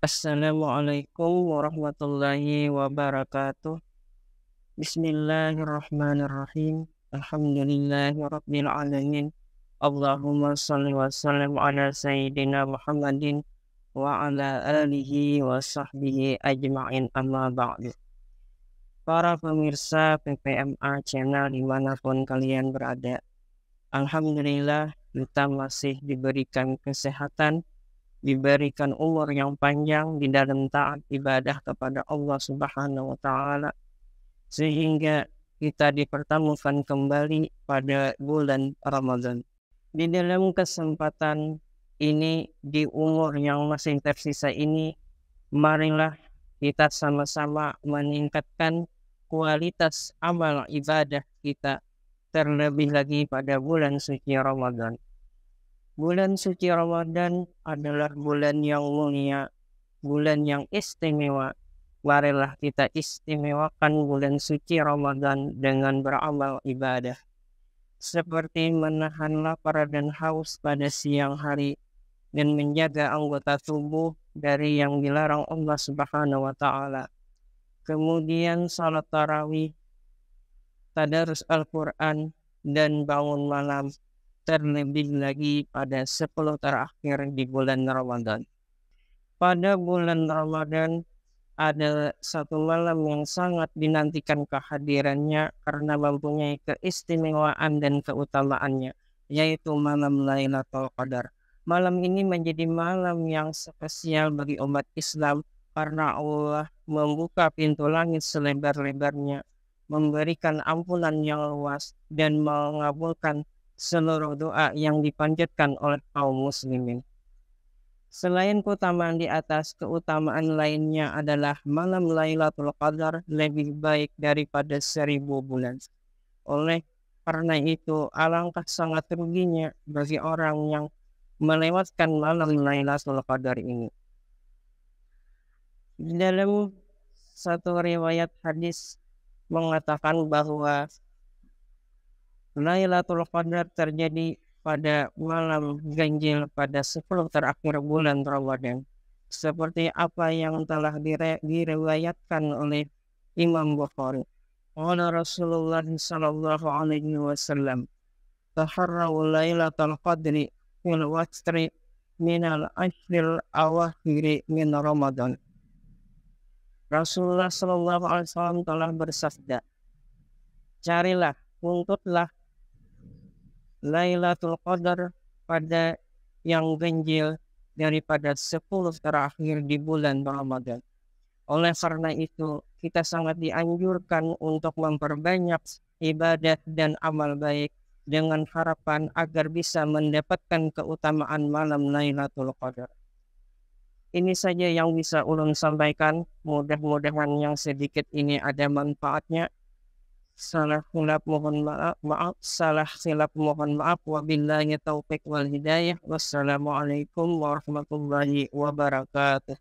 Assalamualaikum warahmatullahi wabarakatuh. Bismillahirrahmanirrahim. Alhamdulillah rabbil alamin. Allahumma salli wa sallim ala sayyidina Muhammadin wa ala alihi wa sahbihi ajma'in amma ba'du. Para pemirsa PPMA channel dimanapun kalian berada, Alhamdulillah kita masih diberikan kesehatan diberikan umur yang panjang di dalam taat ibadah kepada Allah Subhanahu wa taala sehingga kita dipertemukan kembali pada bulan Ramadan. Di dalam kesempatan ini di umur yang masih tersisa ini marilah kita sama-sama meningkatkan kualitas amal ibadah kita terlebih lagi pada bulan suci Ramadan. Bulan suci Ramadan adalah bulan yang mulia, bulan yang istimewa. Marilah kita istimewakan bulan suci Ramadan dengan beramal ibadah. Seperti menahan lapar dan haus pada siang hari dan menjaga anggota tubuh dari yang dilarang Allah Subhanahu wa taala. Kemudian salat tarawih, tadarus Al-Qur'an dan bangun malam terlebih lagi pada 10 terakhir di bulan Ramadan. Pada bulan Ramadan ada satu malam yang sangat dinantikan kehadirannya karena mempunyai keistimewaan dan keutamaannya, yaitu malam Lailatul Qadar. Malam ini menjadi malam yang spesial bagi umat Islam karena Allah membuka pintu langit selebar-lebarnya, memberikan ampunan yang luas dan mengabulkan seluruh doa yang dipanjatkan oleh kaum muslimin. Selain keutamaan di atas, keutamaan lainnya adalah malam Lailatul Qadar lebih baik daripada seribu bulan. Oleh karena itu, alangkah sangat ruginya bagi orang yang melewatkan malam Lailatul Qadar ini. Di dalam satu riwayat hadis mengatakan bahwa Lailatul Qadar terjadi pada malam ganjil pada 10 terakhir bulan Ramadan. Seperti apa yang telah dire direwayatkan oleh Imam Bukhari. Qala Rasulullah sallallahu alaihi wasallam taharraw lailatul qadri fil watri al ashril awakhir min Ramadan. Rasulullah Sallallahu Alaihi Wasallam telah bersabda, carilah, tuntutlah Lailatul Qadar pada yang ganjil daripada 10 terakhir di bulan Ramadan. Oleh karena itu, kita sangat dianjurkan untuk memperbanyak ibadat dan amal baik dengan harapan agar bisa mendapatkan keutamaan malam Lailatul Qadar. Ini saja yang bisa ulun sampaikan. Mudah-mudahan yang sedikit ini ada manfaatnya salah silap mohon maaf, maaf salah silap mohon maaf wabillahi taufik wal hidayah wassalamualaikum warahmatullahi wabarakatuh